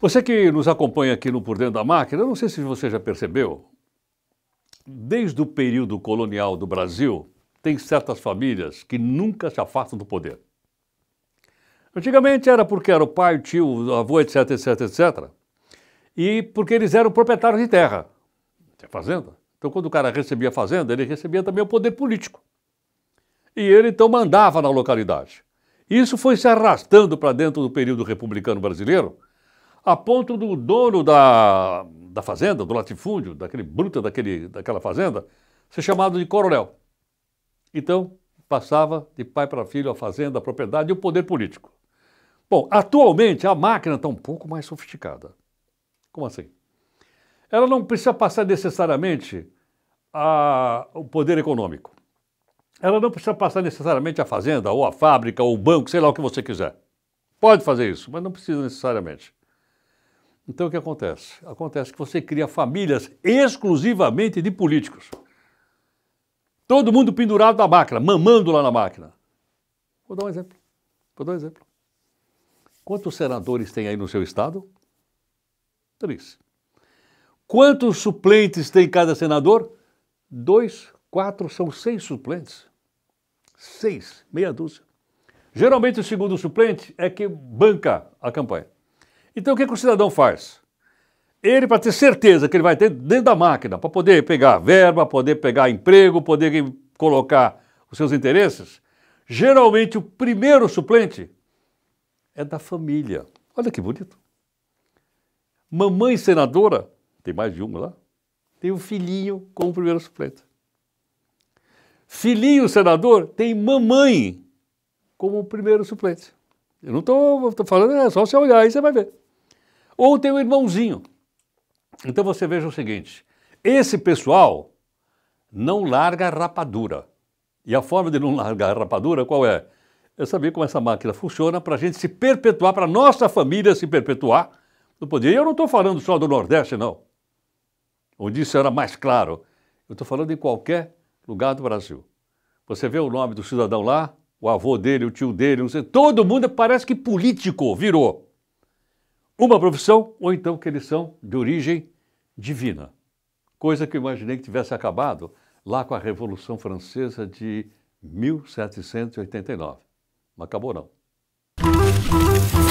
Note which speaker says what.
Speaker 1: Você que nos acompanha aqui no Por Dentro da Máquina, eu não sei se você já percebeu, desde o período colonial do Brasil, tem certas famílias que nunca se afastam do poder. Antigamente era porque era o pai, o tio, o avô, etc, etc, etc. E porque eles eram proprietários de terra, de fazenda. Então, quando o cara recebia a fazenda, ele recebia também o poder político. E ele, então, mandava na localidade. Isso foi se arrastando para dentro do período republicano brasileiro, a ponto do dono da, da fazenda, do latifúndio, daquele bruta daquele, daquela fazenda, ser chamado de coronel. Então, passava de pai para filho a fazenda, a propriedade e o poder político. Bom, atualmente a máquina está um pouco mais sofisticada. Como assim? Ela não precisa passar necessariamente a, o poder econômico. Ela não precisa passar necessariamente a fazenda, ou a fábrica, ou o banco, sei lá o que você quiser. Pode fazer isso, mas não precisa necessariamente. Então o que acontece? Acontece que você cria famílias exclusivamente de políticos. Todo mundo pendurado na máquina, mamando lá na máquina. Vou dar um exemplo. Vou dar um exemplo. Quantos senadores tem aí no seu estado? Três. Quantos suplentes tem cada senador? Dois, quatro, são seis suplentes. Seis, meia dúzia. Geralmente o segundo suplente é que banca a campanha. Então o que, é que o cidadão faz? Ele, para ter certeza que ele vai ter dentro da máquina, para poder pegar verba, poder pegar emprego, poder colocar os seus interesses, geralmente o primeiro suplente é da família. Olha que bonito. Mamãe senadora, tem mais de uma lá, tem um filhinho como primeiro suplente. Filhinho senador tem mamãe como primeiro suplente. Eu não estou falando, é só você olhar aí você vai ver ou tem um irmãozinho. Então você veja o seguinte: esse pessoal não larga a rapadura. E a forma de não largar a rapadura qual é? É saber como essa máquina funciona para a gente se perpetuar, para a nossa família se perpetuar no poder. E eu não estou falando só do Nordeste, não. Onde isso era mais claro. Eu estou falando em qualquer lugar do Brasil. Você vê o nome do cidadão lá, o avô dele, o tio dele, sei, todo mundo parece que político virou uma profissão ou então que eles são de origem divina. Coisa que eu imaginei que tivesse acabado lá com a Revolução Francesa de 1789. Não acabou, não.